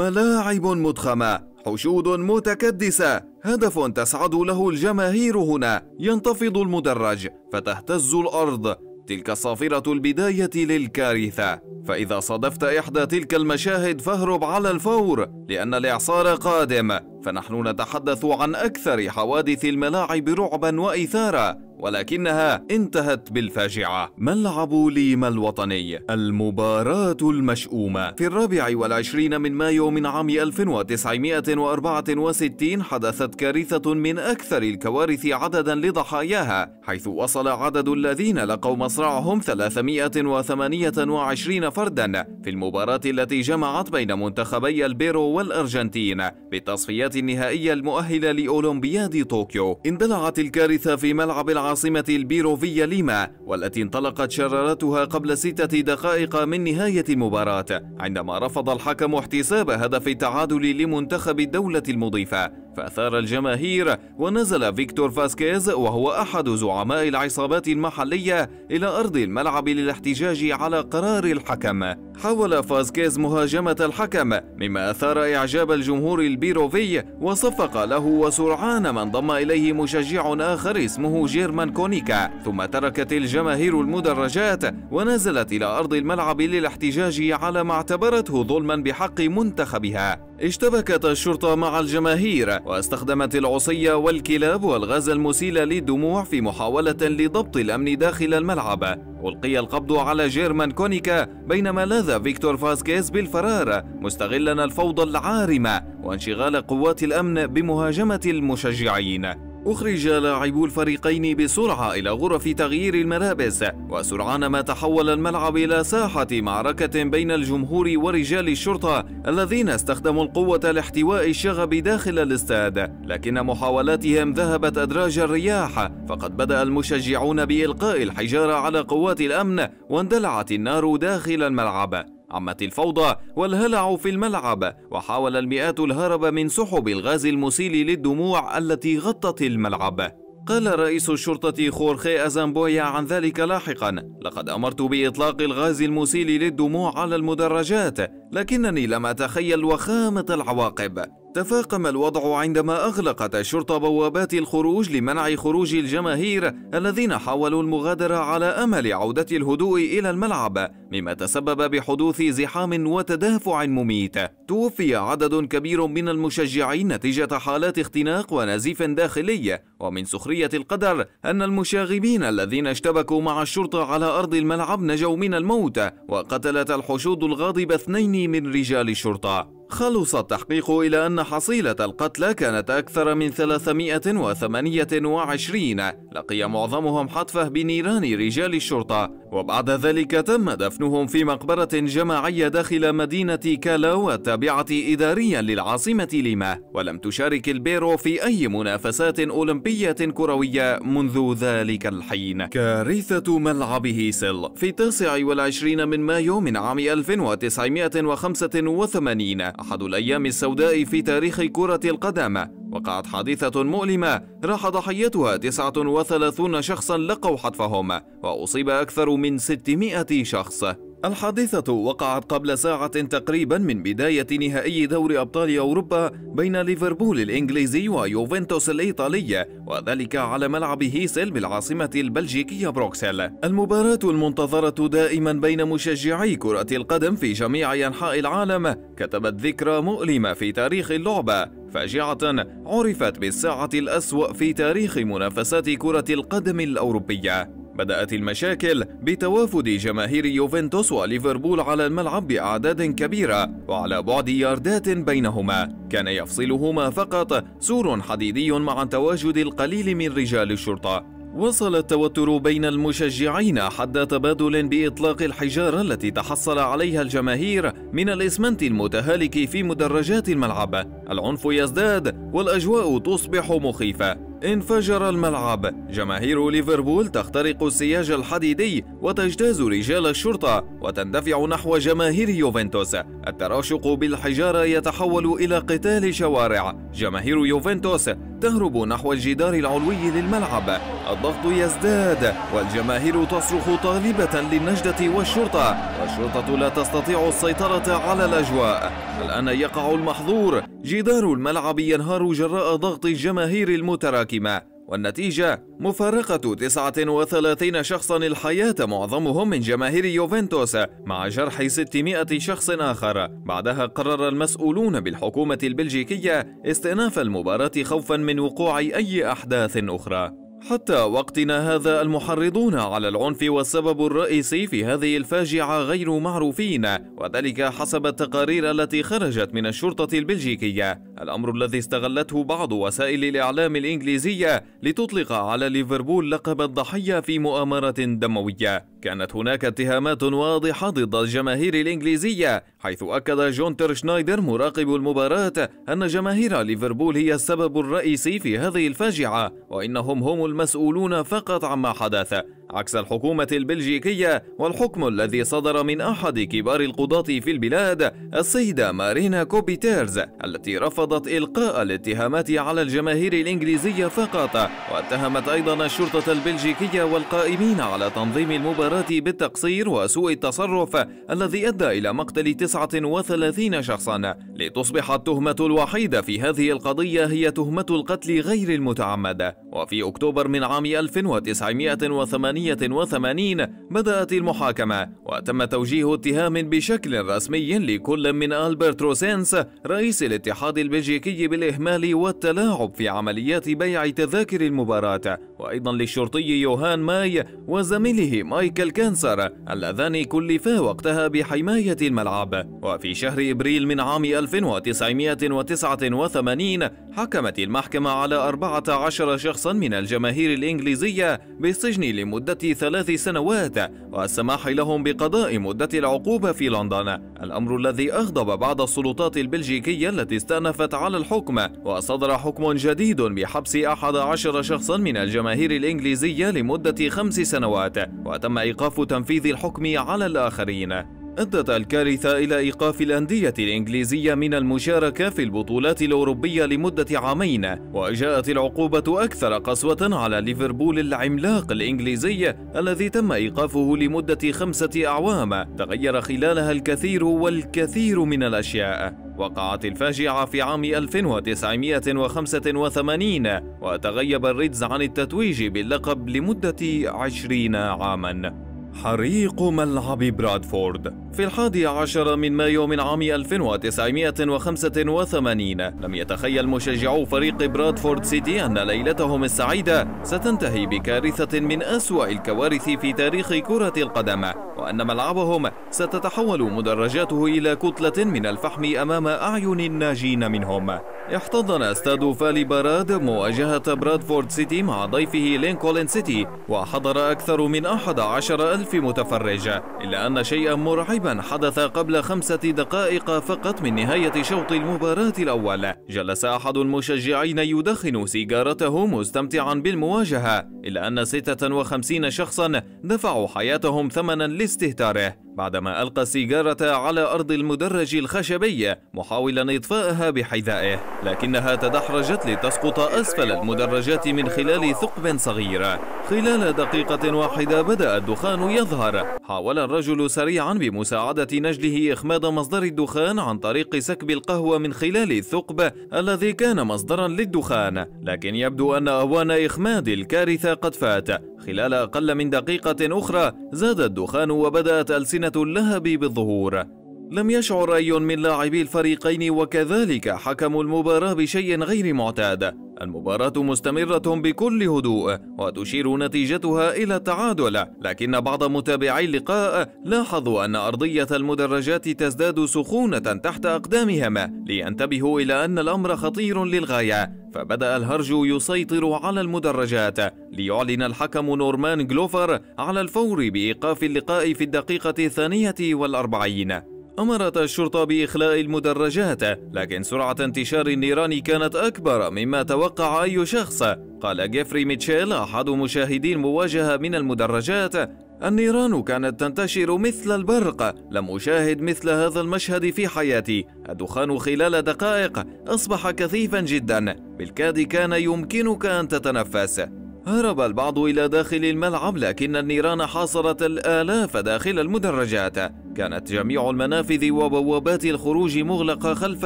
ملاعب مضخمة حشود متكدسة هدف تسعد له الجماهير هنا ينتفض المدرج فتهتز الأرض تلك صافرة البداية للكارثة فإذا صادفت إحدى تلك المشاهد فاهرب على الفور لأن الإعصار قادم فنحن نتحدث عن أكثر حوادث الملاعب رعبا وإثارة ولكنها انتهت بالفاجعة ملعب ليما الوطني المباراة المشؤومة في الرابع والعشرين من مايو من عام 1964 حدثت كارثة من أكثر الكوارث عددا لضحاياها حيث وصل عدد الذين لقوا مصرعهم 328 فردا في المباراة التي جمعت بين منتخبي البيرو والأرجنتين بتصفيات المباريات النهائية المؤهلة لأولمبياد طوكيو اندلعت الكارثة في ملعب العاصمة البيروفية ليما والتي انطلقت شرارتها قبل ستة دقائق من نهاية المباراة عندما رفض الحكم احتساب هدف التعادل لمنتخب الدولة المضيفة فأثار الجماهير ونزل فيكتور فاسكيز وهو أحد زعماء العصابات المحلية إلى أرض الملعب للاحتجاج على قرار الحكم حاول فاسكيز مهاجمة الحكم مما أثار إعجاب الجمهور البيروفي وصفق له وسرعان ما انضم إليه مشجع آخر اسمه جيرمان كونيكا ثم تركت الجماهير المدرجات ونزلت إلى أرض الملعب للاحتجاج على ما اعتبرته ظلما بحق منتخبها اشتبكت الشرطة مع الجماهير واستخدمت العصي والكلاب والغاز المسيل للدموع في محاولة لضبط الأمن داخل الملعب ألقي القبض على جيرمان كونيكا بينما لاذ فيكتور فاسكيز بالفرار مستغلا الفوضى العارمة وانشغال قوات الأمن بمهاجمة المشجعين أخرج لاعبو الفريقين بسرعة إلى غرف تغيير الملابس وسرعان ما تحول الملعب إلى ساحة معركة بين الجمهور ورجال الشرطة الذين استخدموا القوة لاحتواء الشغب داخل الاستاد لكن محاولاتهم ذهبت أدراج الرياح فقد بدأ المشجعون بإلقاء الحجارة على قوات الأمن واندلعت النار داخل الملعب عمت الفوضى والهلع في الملعب وحاول المئات الهرب من سحب الغاز المسيل للدموع التي غطت الملعب قال رئيس الشرطة خورخي أزامبويا عن ذلك لاحقا لقد أمرت بإطلاق الغاز المسيل للدموع على المدرجات لكنني لم أتخيل وخامة العواقب تفاقم الوضع عندما أغلقت الشرطة بوابات الخروج لمنع خروج الجماهير الذين حاولوا المغادرة على أمل عودة الهدوء إلى الملعب مما تسبب بحدوث زحام وتدافع مميت توفي عدد كبير من المشجعين نتيجة حالات اختناق ونزيف داخلي ومن سخرية القدر أن المشاغبين الذين اشتبكوا مع الشرطة على أرض الملعب نجوا من الموت وقتلت الحشود الغاضبة اثنين من رجال شرطة خلص التحقيق إلى أن حصيلة القتلى كانت أكثر من 328 لقي معظمهم حتفه بنيران رجال الشرطة وبعد ذلك تم دفنهم في مقبرة جماعية داخل مدينة كالاو التابعة إداريا للعاصمة ليما ولم تشارك البيرو في أي منافسات أولمبية كروية منذ ذلك الحين كارثة ملعب هيسل في التاسع والعشرين من مايو من عام 1985 أحد الأيام السوداء في تاريخ كرة القدم وقعت حادثة مؤلمة راح ضحيتها 39 شخصا لقوا حتفهم وأصيب أكثر من 600 شخص الحادثة وقعت قبل ساعة تقريبا من بداية نهائي دور أبطال أوروبا بين ليفربول الإنجليزي ويوفنتوس الإيطالي وذلك على ملعب هيسل بالعاصمة البلجيكية بروكسل المباراة المنتظرة دائما بين مشجعي كرة القدم في جميع أنحاء العالم كتبت ذكرى مؤلمة في تاريخ اللعبة فاجعة عرفت بالساعة الأسوأ في تاريخ منافسات كرة القدم الأوروبية بدأت المشاكل بتوافد جماهير يوفنتوس وليفربول على الملعب بأعداد كبيرة وعلى بعد ياردات بينهما كان يفصلهما فقط سور حديدي مع تواجد القليل من رجال الشرطة وصل التوتر بين المشجعين حد تبادل بإطلاق الحجارة التي تحصل عليها الجماهير من الإسمنت المتهالك في مدرجات الملعب العنف يزداد والأجواء تصبح مخيفة انفجر الملعب جماهير ليفربول تخترق السياج الحديدي وتجتاز رجال الشرطة وتندفع نحو جماهير يوفنتوس التراشق بالحجارة يتحول إلى قتال شوارع جماهير يوفنتوس تهرب نحو الجدار العلوي للملعب الضغط يزداد والجماهير تصرخ طالبة للنجدة والشرطة والشرطة لا تستطيع السيطرة على الأجواء الآن يقع المحظور جدار الملعب ينهار جراء ضغط الجماهير المتراكمة الحاكمة والنتيجة مفارقة 39 شخصا الحياة معظمهم من جماهير يوفنتوس مع جرح 600 شخص آخر بعدها قرر المسؤولون بالحكومة البلجيكية استئناف المباراة خوفا من وقوع أي أحداث أخرى حتى وقتنا هذا المحرضون على العنف والسبب الرئيسي في هذه الفاجعة غير معروفين وذلك حسب التقارير التي خرجت من الشرطة البلجيكية الأمر الذي استغلته بعض وسائل الإعلام الإنجليزية لتطلق على ليفربول لقب الضحية في مؤامرة دموية كانت هناك اتهامات واضحة ضد الجماهير الإنجليزية حيث أكد جون ترشنايدر شنايدر مراقب المباراة أن جماهير ليفربول هي السبب الرئيسي في هذه الفاجعة وإنهم هم المسؤولون فقط عما حدث عكس الحكومة البلجيكية والحكم الذي صدر من أحد كبار القضاة في البلاد السيدة مارينا كوبيتيرز التي رفضت رفضت إلقاء الاتهامات على الجماهير الإنجليزية فقط واتهمت أيضا الشرطة البلجيكية والقائمين على تنظيم المباراة بالتقصير وسوء التصرف الذي أدى إلى مقتل 39 شخصا لتصبح التهمة الوحيدة في هذه القضية هي تهمة القتل غير المتعمد وفي أكتوبر من عام 1988 بدأت المحاكمة وتم توجيه اتهام بشكل رسمي لكل من ألبرت روسينس رئيس الاتحاد البلجيكي البلجيكي بالإهمال والتلاعب في عمليات بيع تذاكر المباراة وأيضا للشرطي يوهان ماي وزميله مايكل كانسر اللذان كلفا وقتها بحماية الملعب وفي شهر إبريل من عام 1989 حكمت المحكمة على 14 شخصا من الجماهير الإنجليزية بالسجن لمدة ثلاث سنوات والسماح لهم بقضاء مدة العقوبة في لندن الأمر الذي أغضب بعض السلطات البلجيكية التي استأنفت وقفت على الحكم وصدر حكم جديد بحبس أحد عشر شخصا من الجماهير الإنجليزية لمدة خمس سنوات وتم إيقاف تنفيذ الحكم على الآخرين أدت الكارثة إلى إيقاف الأندية الإنجليزية من المشاركة في البطولات الأوروبية لمدة عامين وجاءت العقوبة أكثر قسوة على ليفربول العملاق الإنجليزي الذي تم إيقافه لمدة خمسة أعوام تغير خلالها الكثير والكثير من الأشياء وقعت الفاجعة في عام 1985 وتغيب الريدز عن التتويج باللقب لمدة 20 عاماً حريق ملعب برادفورد في الحادي عشر من مايو من عام 1985 لم يتخيل مشجعو فريق برادفورد سيتي أن ليلتهم السعيدة ستنتهي بكارثة من أسوأ الكوارث في تاريخ كرة القدم وأن ملعبهم ستتحول مدرجاته إلى كتلة من الفحم أمام أعين الناجين منهم احتضن استاد فالي باراد مواجهة برادفورد سيتي مع ضيفه لينكولن سيتي وحضر أكثر من أحد عشر ألف متفرج إلا أن شيئا مرعبا حدث قبل خمسة دقائق فقط من نهاية شوط المباراة الأول جلس أحد المشجعين يدخن سيجارته مستمتعا بالمواجهة إلا أن 56 شخصا دفعوا حياتهم ثمنا لاستهتاره بعدما ألقى السيجارة على أرض المدرج الخشبي محاولا إطفائها بحذائه لكنها تدحرجت لتسقط أسفل المدرجات من خلال ثقب صغير خلال دقيقة واحدة بدأ الدخان يظهر حاول الرجل سريعا بمساعدة نجله إخماد مصدر الدخان عن طريق سكب القهوة من خلال الثقب الذي كان مصدرا للدخان لكن يبدو أن أوان إخماد الكارثة قد فات خلال أقل من دقيقة أخرى زاد الدخان وبدأت ألسنة اللهب بالظهور لم يشعر أي من لاعبي الفريقين وكذلك حكم المباراة بشيء غير معتاد المباراة مستمرة بكل هدوء وتشير نتيجتها إلى التعادل لكن بعض متابعي اللقاء لاحظوا أن أرضية المدرجات تزداد سخونة تحت أقدامهم لينتبهوا إلى أن الأمر خطير للغاية فبدأ الهرج يسيطر على المدرجات ليعلن الحكم نورمان جلوفر على الفور بإيقاف اللقاء في الدقيقة الثانية والأربعين أمرت الشرطة بإخلاء المدرجات لكن سرعة انتشار النيران كانت أكبر مما توقع أي شخص قال جيفري ميتشيل أحد مشاهدي المواجهة من المدرجات النيران كانت تنتشر مثل البرق لم أشاهد مثل هذا المشهد في حياتي الدخان خلال دقائق أصبح كثيفا جدا بالكاد كان يمكنك أن تتنفس هرب البعض إلى داخل الملعب لكن النيران حاصرت الآلاف داخل المدرجات كانت جميع المنافذ وبوابات الخروج مغلقة خلف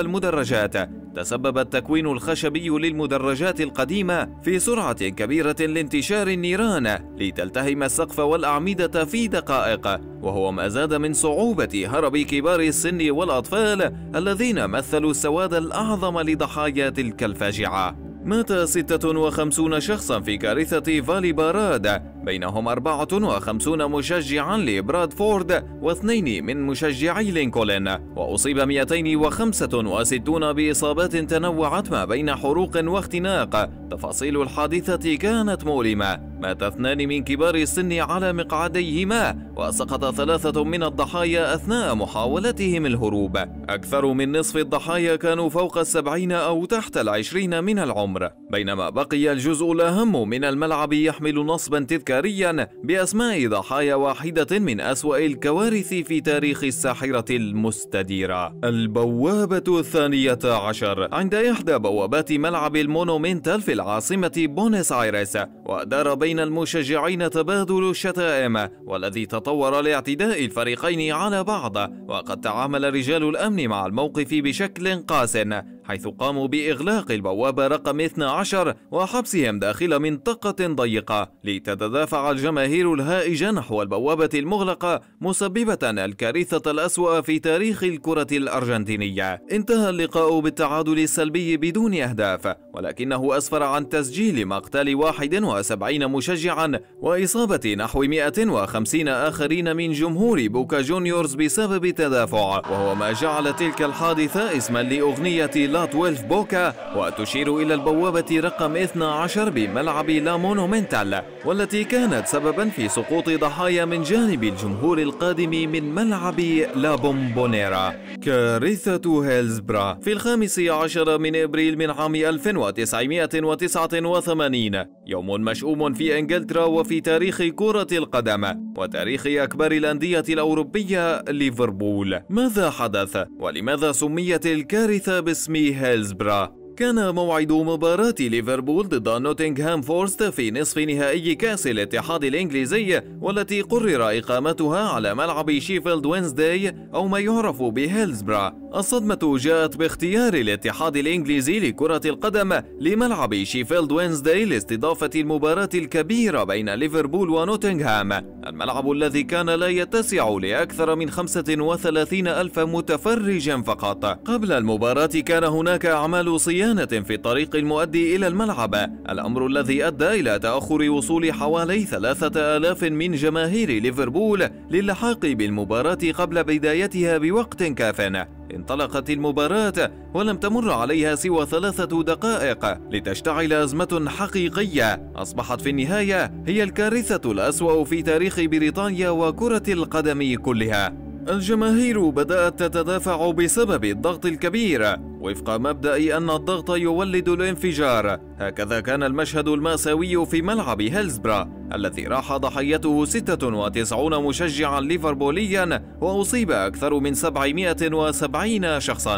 المدرجات تسبب التكوين الخشبي للمدرجات القديمة في سرعة كبيرة لانتشار النيران لتلتهم السقف والأعمدة في دقائق وهو ما زاد من صعوبة هرب كبار السن والأطفال الذين مثلوا السواد الأعظم لضحايا تلك الفاجعة مات 56 شخصا في كارثة فالي باراد بينهم 54 مشجعا لبرادفورد واثنين من مشجعي لينكولن وأصيب 265 بإصابات تنوعت ما بين حروق واختناق تفاصيل الحادثة كانت مؤلمة مات اثنان من كبار السن على مقعديهما وسقط ثلاثة من الضحايا أثناء محاولتهم الهروب أكثر من نصف الضحايا كانوا فوق السبعين أو تحت العشرين من العمر بينما بقي الجزء الأهم من الملعب يحمل نصبا تذكاريا بأسماء ضحايا واحدة من أسوأ الكوارث في تاريخ الساحرة المستديرة البوابة الثانية عشر عند إحدى بوابات ملعب المونومنتال في العاصمة بونس آيرس ودار بين المشجعين تبادل الشتائم والذي تطور لاعتداء الفريقين على بعض وقد تعامل رجال الأمن مع الموقف بشكل قاس حيث قاموا بإغلاق البوابة رقم 12 وحبسهم داخل منطقة ضيقة لتتدافع الجماهير الهائجة نحو البوابة المغلقة مسببة الكارثة الأسوأ في تاريخ الكرة الأرجنتينية انتهى اللقاء بالتعادل السلبي بدون أهداف ولكنه أسفر عن تسجيل مقتل 71 مشجعا وإصابة نحو 150 آخرين من جمهور بوكا جونيورز بسبب تدافع وهو ما جعل تلك الحادثة اسما لأغنية لا 12 بوكا وتشير إلى البوابة رقم 12 بملعب لا مونومنتال والتي كانت سببا في سقوط ضحايا من جانب الجمهور القادم من ملعب لا بومبونيرا كارثة هيلزبرا في الخامس عشر من إبريل من عام 1989 يوم مشؤوم في إنجلترا وفي تاريخ كرة القدم وتاريخ أكبر الأندية الأوروبية ليفربول ماذا حدث ولماذا سميت الكارثة باسم i كان موعد مباراة ليفربول ضد نوتنغهام فورست في نصف نهائي كأس الاتحاد الإنجليزي والتي قرر إقامتها على ملعب شيفيلد وينزداي أو ما يعرف بهيلزبرا الصدمة جاءت باختيار الاتحاد الإنجليزي لكرة القدم لملعب شيفيلد وينزداي لاستضافة المباراة الكبيرة بين ليفربول ونوتنغهام الملعب الذي كان لا يتسع لأكثر من 35 ألف متفرج فقط قبل المباراة كان هناك أعمال صيانة صيانة في الطريق المؤدي إلى الملعب الأمر الذي أدى إلى تأخر وصول حوالي ثلاثة آلاف من جماهير ليفربول للحاق بالمباراة قبل بدايتها بوقت كاف انطلقت المباراة ولم تمر عليها سوى ثلاثة دقائق لتشتعل أزمة حقيقية أصبحت في النهاية هي الكارثة الأسوأ في تاريخ بريطانيا وكرة القدم كلها الجماهير بدأت تتدافع بسبب الضغط الكبير وفق مبدأ أن الضغط يولد الانفجار هكذا كان المشهد المأساوي في ملعب هيلزبرا الذي راح ضحيته 96 مشجعا ليفربوليا وأصيب أكثر من 770 شخصا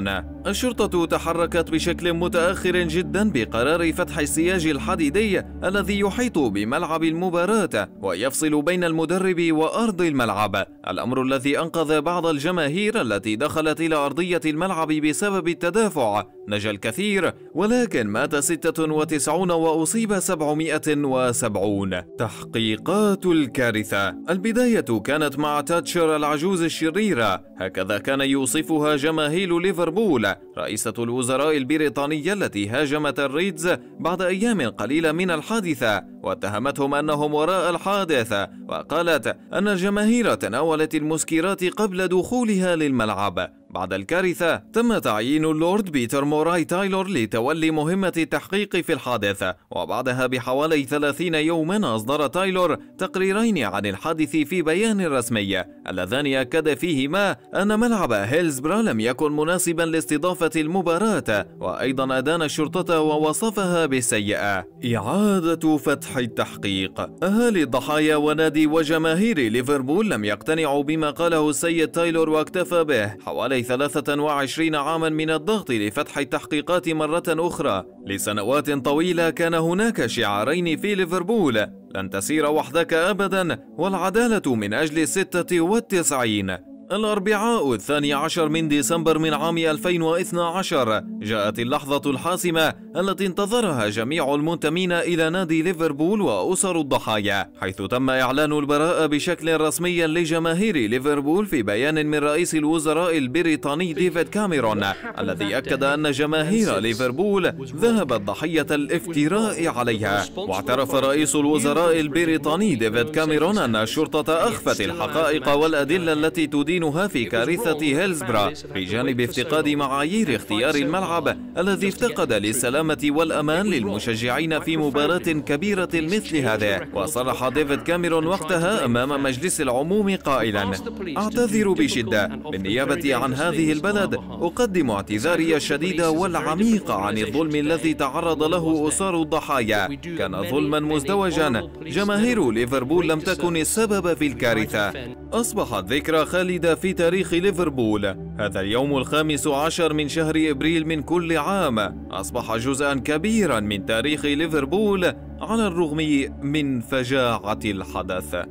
الشرطة تحركت بشكل متأخر جدا بقرار فتح السياج الحديدي الذي يحيط بملعب المباراة ويفصل بين المدرب وأرض الملعب الأمر الذي أنقذ بعض الجماهير التي دخلت إلى أرضية الملعب بسبب التدافع نجا الكثير ولكن مات 96 وتسعون وأصيب سبعمائة وسبعون تحقيقات الكارثة البداية كانت مع تاتشر العجوز الشريرة هكذا كان يوصفها جماهير ليفربول رئيسة الوزراء البريطانية التي هاجمت الريدز بعد أيام قليلة من الحادثة واتهمتهم أنهم وراء الحادث وقالت أن الجماهير تناولت المسكرات قبل دخولها للملعب بعد الكارثة تم تعيين اللورد بيتر موراي تايلور لتولي مهمة التحقيق في الحادث وبعدها بحوالي 30 يوما أصدر تايلور تقريرين عن الحادث في بيان رسمي اللذان أكد فيهما أن ملعب هيلزبرا لم يكن مناسبا لاستضافة المباراة وأيضا أدان الشرطة ووصفها بالسيئة إعادة فتح التحقيق أهالي الضحايا ونادي وجماهير ليفربول لم يقتنعوا بما قاله السيد تايلور واكتفى به حوالي 23 عاما من الضغط لفتح التحقيقات مرة أخرى لسنوات طويلة كان هناك شعارين في ليفربول لن تسير وحدك أبدا والعدالة من أجل الستة والتسعين الأربعاء الثاني عشر من ديسمبر من عام 2012 جاءت اللحظة الحاسمة التي انتظرها جميع المنتمين إلى نادي ليفربول وأسر الضحايا حيث تم إعلان البراءة بشكل رسمي لجماهير ليفربول في بيان من رئيس الوزراء البريطاني ديفيد كاميرون الذي أكد أن جماهير ليفربول ذهبت ضحية الافتراء عليها واعترف رئيس الوزراء البريطاني ديفيد كاميرون أن الشرطة أخفت الحقائق والأدلة التي تدين تمرينها في كارثة هيلزبرا بجانب افتقاد معايير اختيار الملعب الذي افتقد للسلامة والأمان للمشجعين في مباراة كبيرة مثل هذه وصرح ديفيد كاميرون وقتها أمام مجلس العموم قائلا أعتذر بشدة بالنيابة عن هذه البلد أقدم اعتذاري الشديد والعميق عن الظلم الذي تعرض له أسر الضحايا كان ظلما مزدوجا جماهير ليفربول لم تكن السبب في الكارثة أصبحت ذكرى خالدة في تاريخ ليفربول هذا اليوم الخامس عشر من شهر إبريل من كل عام أصبح جزءا كبيرا من تاريخ ليفربول على الرغم من فجاعة الحدث